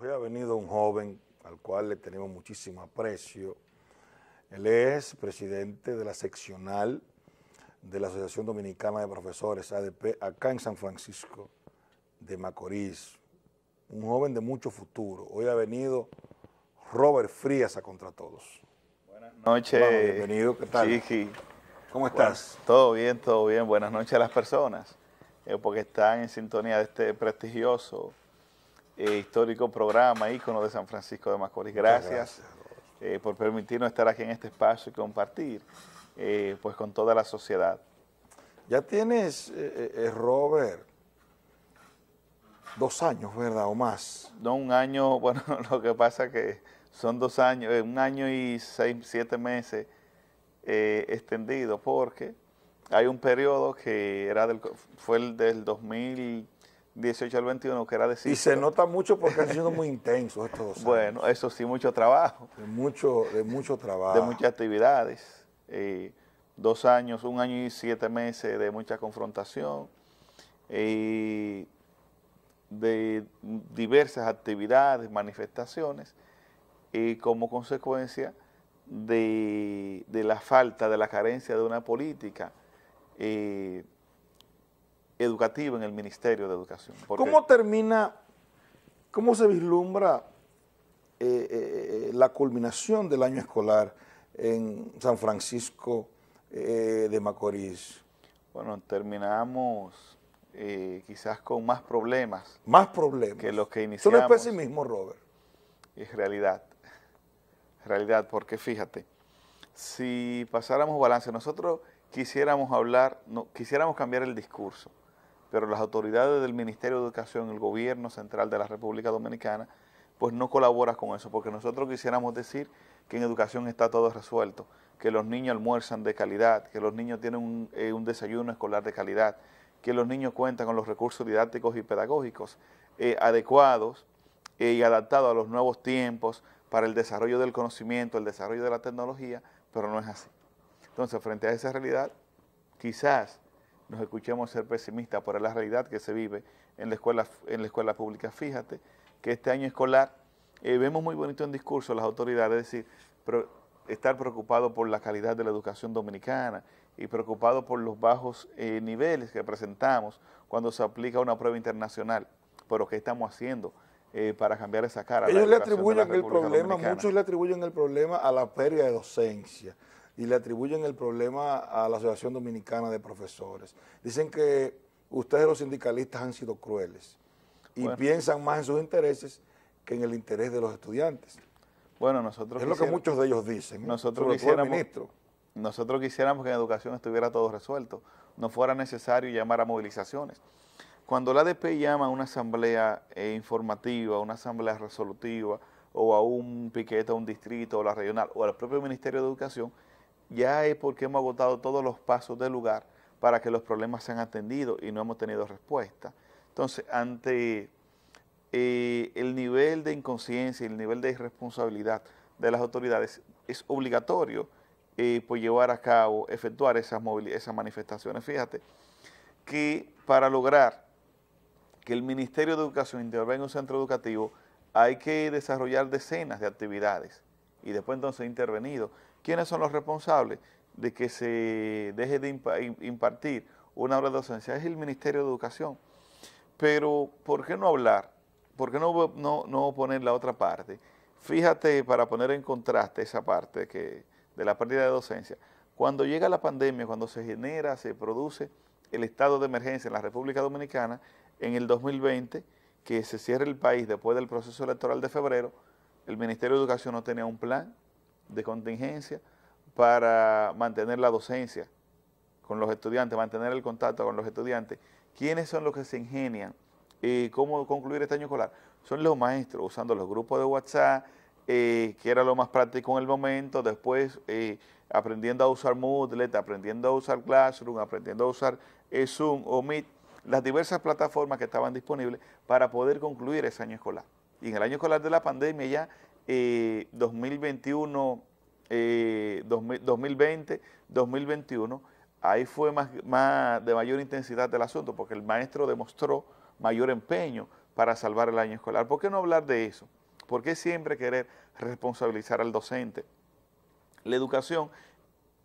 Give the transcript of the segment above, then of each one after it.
Hoy ha venido un joven al cual le tenemos muchísimo aprecio. Él es presidente de la seccional de la Asociación Dominicana de Profesores, ADP, acá en San Francisco de Macorís. Un joven de mucho futuro. Hoy ha venido Robert Frías a Contra Todos. Buenas noches. bienvenido, ¿qué tal? sí. ¿Cómo estás? todo bien, todo bien. Buenas noches a las personas, eh, porque están en sintonía de este prestigioso eh, histórico programa, ícono de San Francisco de Macorís. Gracias, eh, por permitirnos estar aquí en este espacio y compartir eh, pues con toda la sociedad. Ya tienes, Robert, dos años, ¿verdad? O más. No, un año, bueno, lo que pasa que son dos años, un año y seis, siete meses extendido, porque hay un periodo que era del, fue el del 2000, 18 al 21, que era decir. Y se nota mucho porque han sido muy intensos estos dos años. Bueno, eso sí, mucho trabajo. De mucho, de mucho trabajo. De muchas actividades. dos años, un año y siete meses de mucha confrontación. de diversas actividades, manifestaciones, y como consecuencia de, la falta, de la carencia de una política educativa en el Ministerio de Educación. ¿Cómo termina, cómo se vislumbra eh, eh, eh, la culminación del año escolar en San Francisco de Macorís? Bueno, terminamos quizás con más problemas. Más problemas. Que los que iniciamos. Eso no es pesimismo, Robert. Es realidad. Realidad, porque fíjate, si pasáramos balance, nosotros quisiéramos hablar, quisiéramos cambiar el discurso pero las autoridades del Ministerio de Educación, el gobierno central de la República Dominicana, pues no colaboran con eso, porque nosotros quisiéramos decir que en educación está todo resuelto, que los niños almuerzan de calidad, que los niños tienen un, eh, desayuno escolar de calidad, que los niños cuentan con los recursos didácticos y pedagógicos eh, adecuados eh, y adaptados a los nuevos tiempos para el desarrollo del conocimiento, el desarrollo de la tecnología, pero no es así. Entonces, frente a esa realidad, quizás nos escuchemos ser pesimistas, por la realidad que se vive en la escuela, en la escuela pública. Fíjate que este año escolar eh, vemos muy bonito en discurso las autoridades decir, estar preocupado por la calidad de la educación dominicana y preocupado por los bajos eh, niveles que presentamos cuando se aplica una prueba internacional. Pero ¿qué estamos haciendo eh, para cambiar esa cara? Ellos le atribuyen el problema, muchos le atribuyen el problema a la pérdida de docencia y le atribuyen el problema a la Asociación Dominicana de Profesores. Dicen que ustedes los sindicalistas han sido crueles y piensan más en sus intereses que en el interés de los estudiantes. Bueno, nosotros... Es lo que muchos de ellos dicen, ¿eh? nosotros quisiéramos, ministro. Nosotros quisiéramos que en educación estuviera todo resuelto, no fuera necesario llamar a movilizaciones. Cuando la ADP llama a una asamblea eh, informativa, a una asamblea resolutiva, o a un piquete, a un distrito, o a la regional, o al propio Ministerio de Educación, ya es porque hemos agotado todos los pasos del lugar para que los problemas sean atendidos y no hemos tenido respuesta. Entonces, ante eh, el nivel de inconsciencia y el nivel de irresponsabilidad de las autoridades, es obligatorio eh, pues llevar a cabo, efectuar esas, esas manifestaciones. Fíjate que para lograr que el Ministerio de Educación intervenga en un centro educativo, hay que desarrollar decenas de actividades y después entonces intervenido. ¿Quiénes son los responsables de que se deje de impartir una hora de docencia? Es el Ministerio de Educación. Pero, ¿por qué no hablar? ¿Por qué no, no, poner la otra parte? Fíjate, para poner en contraste esa parte que, de la pérdida de docencia, cuando llega la pandemia, cuando se genera, se produce el estado de emergencia en la República Dominicana, en el 2020, que se cierra el país después del proceso electoral de febrero, el Ministerio de Educación no tenía un plan de contingencia para mantener la docencia con los estudiantes, mantener el contacto con los estudiantes. ¿Quiénes son los que se ingenian? Eh, ¿Cómo concluir este año escolar? Son los maestros, usando los grupos de WhatsApp, eh, que era lo más práctico en el momento, después eh, aprendiendo a usar Moodle, aprendiendo a usar Classroom, aprendiendo a usar eh, Zoom o Meet, las diversas plataformas que estaban disponibles para poder concluir ese año escolar. Y en el año escolar de la pandemia ya 2021, 2020, 2021, ahí fue más, de mayor intensidad del asunto, porque el maestro demostró mayor empeño para salvar el año escolar. ¿Por qué no hablar de eso? ¿Por qué siempre querer responsabilizar al docente? La educación,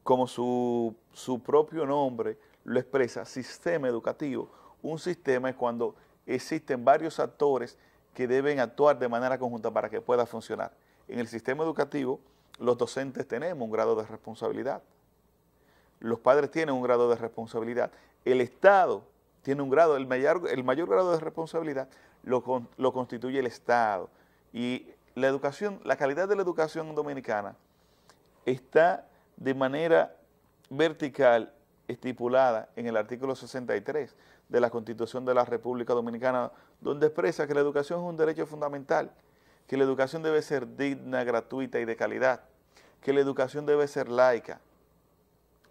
como su, su propio nombre lo expresa, sistema educativo. Un sistema es cuando existen varios actores que deben actuar de manera conjunta para que pueda funcionar. En el sistema educativo, los docentes tenemos un grado de responsabilidad. Los padres tienen un grado de responsabilidad. El Estado tiene un grado, el mayor, el mayor grado de responsabilidad lo, lo constituye el Estado. Y la educación, la calidad de la educación dominicana está de manera vertical estipulada en el artículo 63 de la Constitución de la República Dominicana, donde expresa que la educación es un derecho fundamental, que la educación debe ser digna, gratuita y de calidad, que la educación debe ser laica.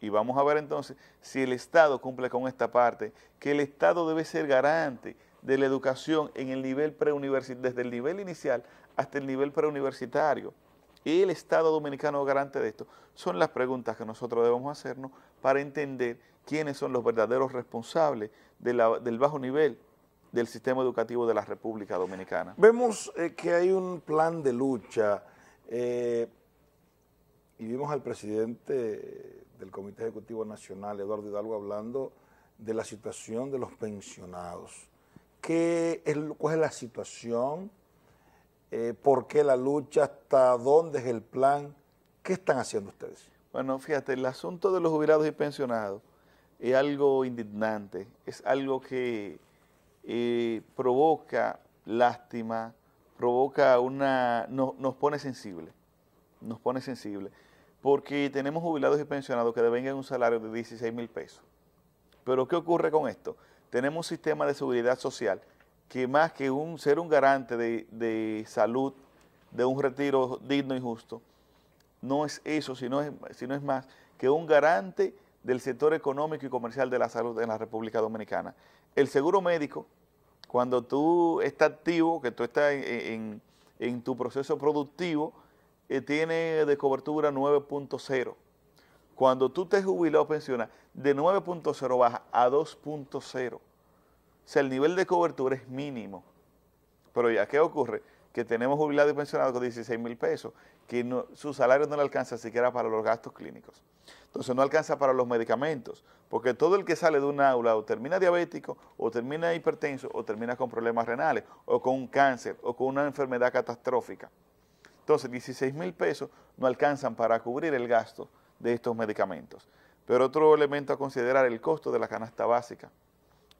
Y vamos a ver entonces si el Estado cumple con esta parte, que el Estado debe ser garante de la educación en el nivel desde el nivel inicial hasta el nivel preuniversitario, el Estado Dominicano garante de esto? Son las preguntas que nosotros debemos hacernos para entender quiénes son los verdaderos responsables del bajo nivel del sistema educativo de la República Dominicana. Vemos eh, que hay un plan de lucha eh, y vimos al presidente del Comité Ejecutivo Nacional, Eduardo Hidalgo, hablando de la situación de los pensionados. ¿Cuál es la situación? Eh, ¿Por qué la lucha? ¿Hasta dónde es el plan? ¿Qué están haciendo ustedes? Bueno, fíjate, el asunto de los jubilados y pensionados es algo indignante, es algo que eh, provoca lástima, provoca una... nos pone sensible, nos pone sensible, porque tenemos jubilados y pensionados que devengan un salario de 16 mil pesos. Pero ¿qué ocurre con esto? Tenemos un sistema de seguridad social que más que ser un garante de, salud, de un retiro digno y justo, no es eso, sino es, es más que un garante del sector económico y comercial de la salud en la República Dominicana. El seguro médico, cuando tú estás activo, que tú estás en, tu proceso productivo, eh, tiene de cobertura 9.0. Cuando tú te jubilas o pensionas, de 9.0 baja a 2.0. Si el nivel de cobertura es mínimo. Pero ya, ¿qué ocurre? Que tenemos jubilados y pensionados con 16 mil pesos, que su salario no le alcanza siquiera para los gastos clínicos. Entonces no alcanza para los medicamentos, porque todo el que sale de un aula o termina diabético, o termina hipertenso, o termina con problemas renales, o con un cáncer, o con una enfermedad catastrófica. Entonces 16 mil pesos no alcanzan para cubrir el gasto de estos medicamentos. Pero otro elemento a considerar, el costo de la canasta básica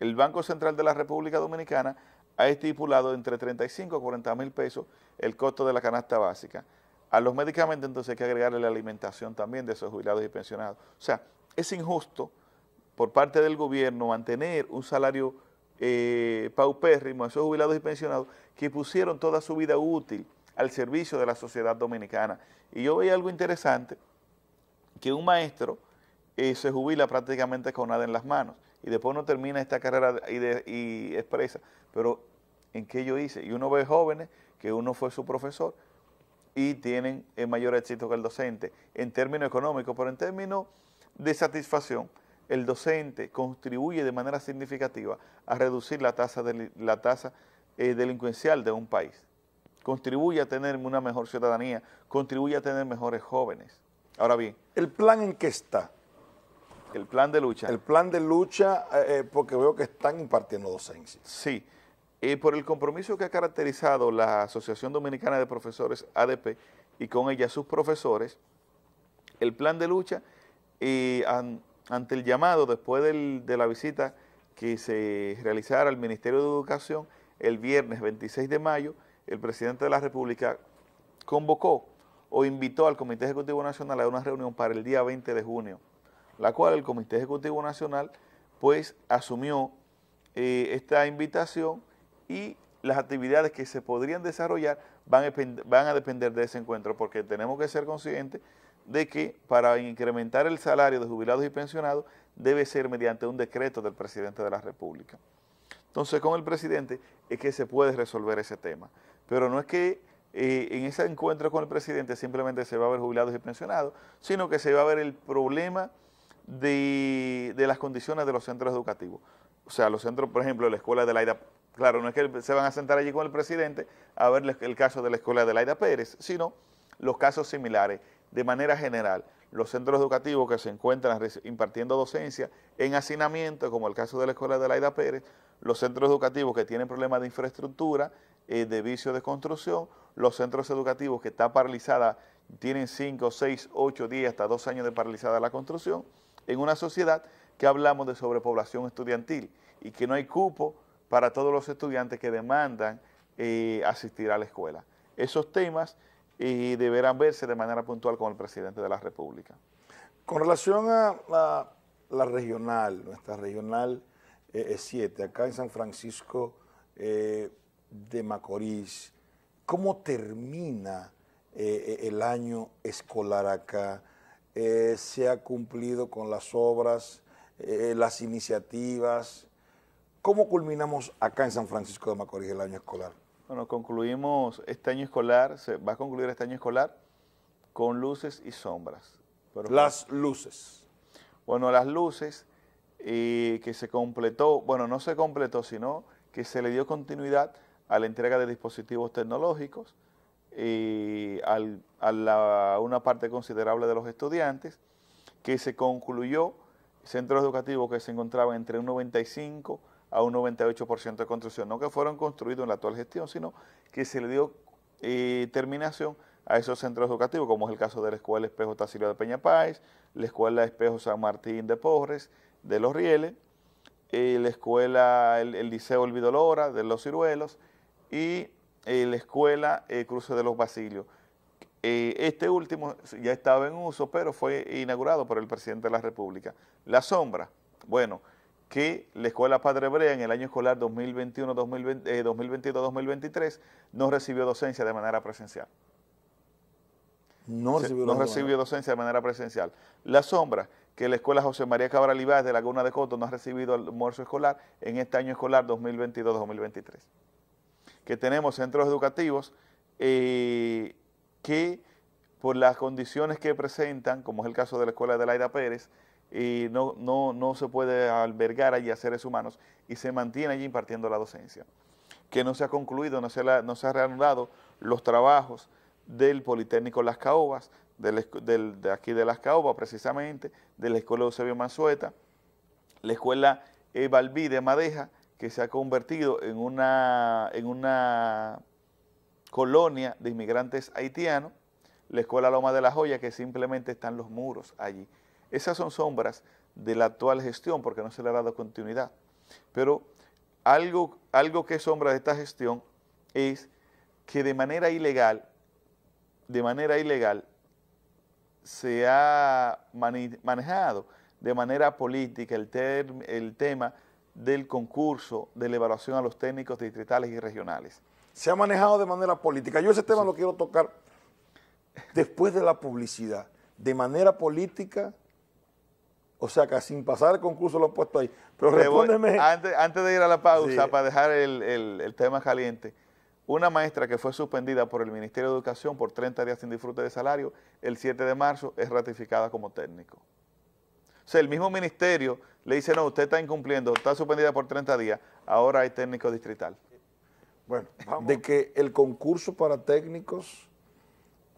el Banco Central de la República Dominicana ha estipulado entre 35 a 40 mil pesos el costo de la canasta básica. A los medicamentos entonces hay que agregarle la alimentación también de esos jubilados y pensionados. O sea, es injusto por parte del gobierno mantener un salario eh, paupérrimo a esos jubilados y pensionados que pusieron toda su vida útil al servicio de la sociedad dominicana. Y yo veía algo interesante, que un maestro eh, se jubila prácticamente con nada en las manos y después uno termina esta carrera y, expresa, pero ¿en qué yo hice? Y uno ve jóvenes que uno fue su profesor y tienen eh, mayor éxito que el docente en términos económicos, pero en términos de satisfacción, el docente contribuye de manera significativa a reducir la tasa, de, la tasa eh, delincuencial de un país. Contribuye a tener una mejor ciudadanía, contribuye a tener mejores jóvenes. Ahora bien. ¿El plan en qué está? El plan de lucha. El plan de lucha, eh, eh, porque veo que están impartiendo docencia. Sí. y por el compromiso que ha caracterizado la Asociación Dominicana de Profesores ADP y con ella sus profesores, el plan de lucha, y ante el llamado después de la visita que se realizara al Ministerio de Educación el viernes 26 de mayo, el presidente de la República convocó o invitó al Comité Ejecutivo Nacional a una reunión para el día 20 de junio la cual el Comité Ejecutivo Nacional pues asumió eh, esta invitación y las actividades que se podrían desarrollar van a, depender de ese encuentro, porque tenemos que ser conscientes de que para incrementar el salario de jubilados y pensionados debe ser mediante un decreto del presidente de la República. Entonces, con el presidente es que se puede resolver ese tema. Pero no es que eh, en ese encuentro con el presidente simplemente se va a ver jubilados y pensionados, sino que se va a ver el problema de, las condiciones de los centros educativos. O sea, los centros, por ejemplo, la escuela de Laida, claro, no es que se van a sentar allí con el presidente a ver el caso de la escuela de Laida Pérez, sino los casos similares. De manera general, los centros educativos que se encuentran impartiendo docencia en hacinamiento, como el caso de la escuela de Laida Pérez, los centros educativos que tienen problemas de infraestructura, eh, de vicio de construcción, los centros educativos que están paralizada tienen 5, 6, 8, días hasta 2 años de paralizada la construcción, en una sociedad que hablamos de sobrepoblación estudiantil y que no hay cupo para todos los estudiantes que demandan eh, asistir a la escuela. Esos temas eh, deberán verse de manera puntual con el presidente de la República. Con relación a, la regional, nuestra regional 7, eh, acá en San Francisco de Macorís, ¿cómo termina el año escolar acá? Eh, se ha cumplido con las obras, eh, las iniciativas. ¿Cómo culminamos acá en San Francisco de Macorís el año escolar? Bueno, concluimos este año escolar, se va a concluir este año escolar con luces y sombras. las luces. Bueno, las luces eh, que se completó, bueno, no se completó, sino que se le dio continuidad a la entrega de dispositivos tecnológicos y a una parte considerable de los estudiantes, que se concluyó centros educativos que se encontraban entre un 95 a un 98% de construcción, no que fueron construidos en la actual gestión, sino que se le dio eh, terminación a esos centros educativos, como es el caso de la Escuela Espejo Tacilio de Peña Páez, la Escuela Espejo San Martín de Porres, de Los Rieles, eh, la Escuela, el, Liceo Olvidolora de Los Ciruelos, y la escuela eh, Cruce de los Basilios. Eh, este último ya estaba en uso, pero fue inaugurado por el presidente de la República. La sombra, bueno, que la Escuela Padre hebrea en el año escolar 2021-2022-2023 eh, no recibió docencia de manera presencial. No recibió, docencia de manera presencial. La sombra, que la Escuela José María Cabral de Laguna de Coto no ha recibido almuerzo escolar en este año escolar 2022-2023 que tenemos centros educativos eh, que por las condiciones que presentan, como es el caso de la escuela de Laida Pérez, eh, no, no, se puede albergar allí a seres humanos y se mantiene allí impartiendo la docencia. Que no se ha concluido, no se, han ha reanudado los trabajos del Politécnico Las Caobas, de aquí de Las Caobas precisamente, de la Escuela Eusebio Manzueta, la Escuela Valví eh, de Madeja, que se ha convertido en una, en una colonia de inmigrantes haitianos, la Escuela Loma de la Joya, que simplemente están los muros allí. Esas son sombras de la actual gestión porque no se le ha dado continuidad. Pero algo, algo que es sombra de esta gestión es que de manera ilegal, de manera ilegal, se ha manejado de manera política el, el tema del concurso de la evaluación a los técnicos distritales y regionales. Se ha manejado de manera política. Yo ese tema lo quiero tocar después de la publicidad. De manera política, o sea, que sin pasar el concurso lo he puesto ahí. Pero respóndeme. Antes, de ir a la pausa, para dejar el, el tema caliente, una maestra que fue suspendida por el Ministerio de Educación por 30 días sin disfrute de salario, el 7 de marzo es ratificada como técnico el mismo ministerio le dice, no, usted está incumpliendo, está suspendida por 30 días, ahora hay técnico distrital. Bueno, de que el concurso para técnicos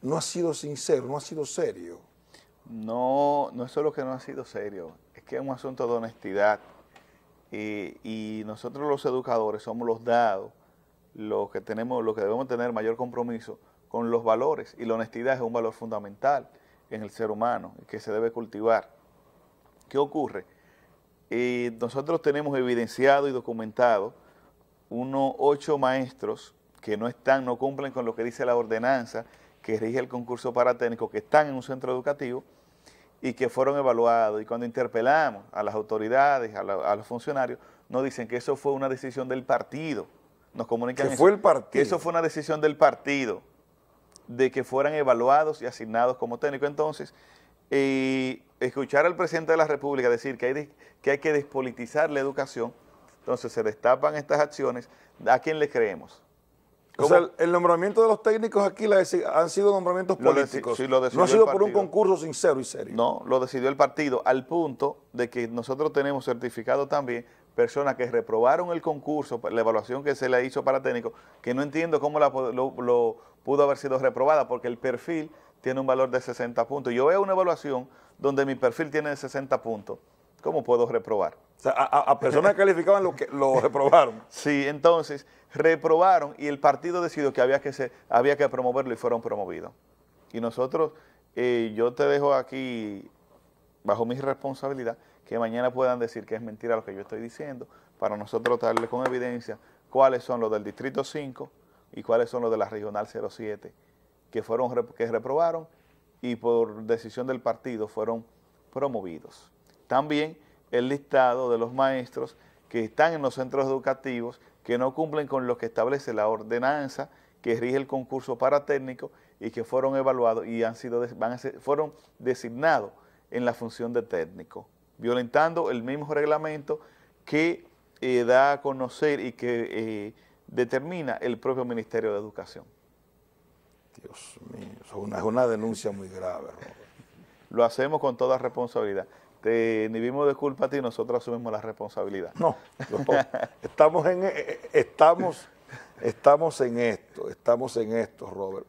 no ha sido sincero, no ha sido serio. No, no es solo que no ha sido serio, es que es un asunto de honestidad. Y, nosotros los educadores somos los dados, los que tenemos, los que debemos tener mayor compromiso con los valores. Y la honestidad es un valor fundamental en el ser humano que se debe cultivar. ¿Qué ocurre? Eh, nosotros tenemos evidenciado y documentado unos ocho maestros que no están, no cumplen con lo que dice la ordenanza que rige el concurso para técnico, que están en un centro educativo y que fueron evaluados. Y cuando interpelamos a las autoridades, a, los funcionarios, nos dicen que eso fue una decisión del partido. Nos comunican que fue el partido. eso fue una decisión del partido, de que fueran evaluados y asignados como técnico. Entonces, y escuchar al presidente de la República decir que hay, que despolitizar la educación, entonces se destapan estas acciones, ¿a quién le creemos? O sea, el, nombramiento de los técnicos aquí la, han sido nombramientos políticos. no ha sido por un concurso sincero y serio. No, lo decidió el partido, al punto de que nosotros tenemos certificado también personas que reprobaron el concurso, la evaluación que se le hizo para técnico, que no entiendo cómo la, lo, pudo haber sido reprobada, porque el perfil tiene un valor de 60 puntos. Yo veo una evaluación donde mi perfil tiene 60 puntos. ¿Cómo puedo reprobar? O sea, a, personas que calificaban lo, que, lo reprobaron. Sí, entonces reprobaron y el partido decidió que había que, se, había que promoverlo y fueron promovidos. Y nosotros, eh, yo te dejo aquí bajo mi responsabilidad que mañana puedan decir que es mentira lo que yo estoy diciendo para nosotros darle con evidencia cuáles son los del Distrito 5 y cuáles son los de la Regional 07 que, fueron, que reprobaron y por decisión del partido fueron promovidos. También el listado de los maestros que están en los centros educativos que no cumplen con lo que establece la ordenanza que rige el concurso para técnico y que fueron evaluados y han sido, fueron designados en la función de técnico, violentando el mismo reglamento que eh, da a conocer y que eh, determina el propio Ministerio de Educación. Dios mío, es una, denuncia muy grave. Robert. Lo hacemos con toda responsabilidad. Te inhibimos de culpa a ti, nosotros asumimos la responsabilidad. No, estamos, en, eh, eh, estamos, estamos en esto, estamos en esto, Robert.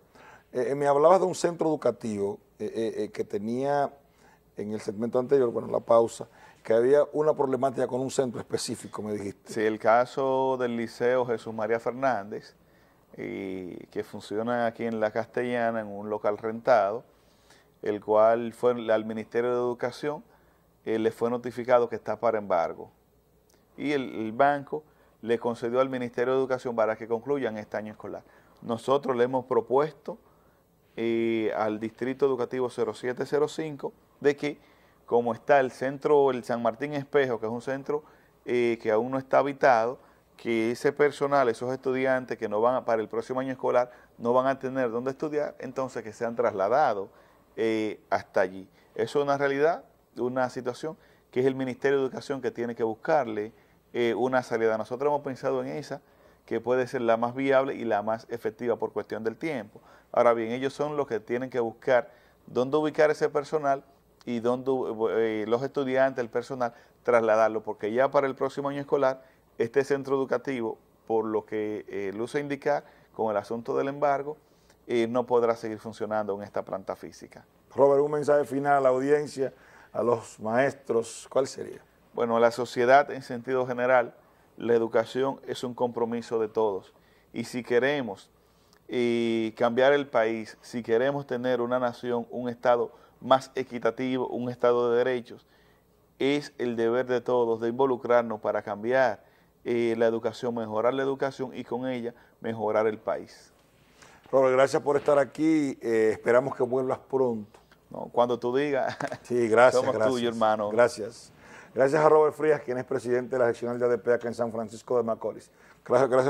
Eh, me hablabas de un centro educativo que tenía en el segmento anterior, bueno, la pausa, que había una problemática con un centro específico, me dijiste. Sí, el caso del Liceo Jesús María Fernández, y que funciona aquí en La Castellana, en un local rentado, el cual fue al Ministerio de Educación, eh, le fue notificado que está para embargo. Y el, banco le concedió al Ministerio de Educación para que concluyan este año escolar. Nosotros le hemos propuesto eh, al Distrito Educativo 0705 de que, como está el centro, el San Martín Espejo, que es un centro eh, que aún no está habitado, que ese personal, esos estudiantes que no van para el próximo año escolar, no van a tener dónde estudiar, entonces que sean trasladados... Eh, hasta allí. Eso es una realidad, una situación que es el Ministerio de Educación que tiene que buscarle eh, una salida. Nosotros hemos pensado en esa, que puede ser la más viable y la más efectiva por cuestión del tiempo. Ahora bien, ellos son los que tienen que buscar dónde ubicar ese personal y dónde eh, los estudiantes, el personal, trasladarlo, porque ya para el próximo año escolar este centro educativo, por lo que eh, luce indica, con el asunto del embargo, eh, no podrá seguir funcionando en esta planta física. Robert, un mensaje final a la audiencia, a los maestros, ¿cuál sería? Bueno, a la sociedad en sentido general, la educación es un compromiso de todos. Y si queremos eh, cambiar el país, si queremos tener una nación, un Estado más equitativo, un Estado de derechos, es el deber de todos de involucrarnos para cambiar eh, la educación, mejorar la educación y con ella mejorar el país. Robert, gracias por estar aquí. Eh, esperamos que vuelvas pronto. cuando tú digas. Sí, gracias. gracias, hermano. Gracias. Gracias a Robert Frías, quien es presidente de la seccional de ADP acá en San Francisco de Macorís. Gracias, gracias.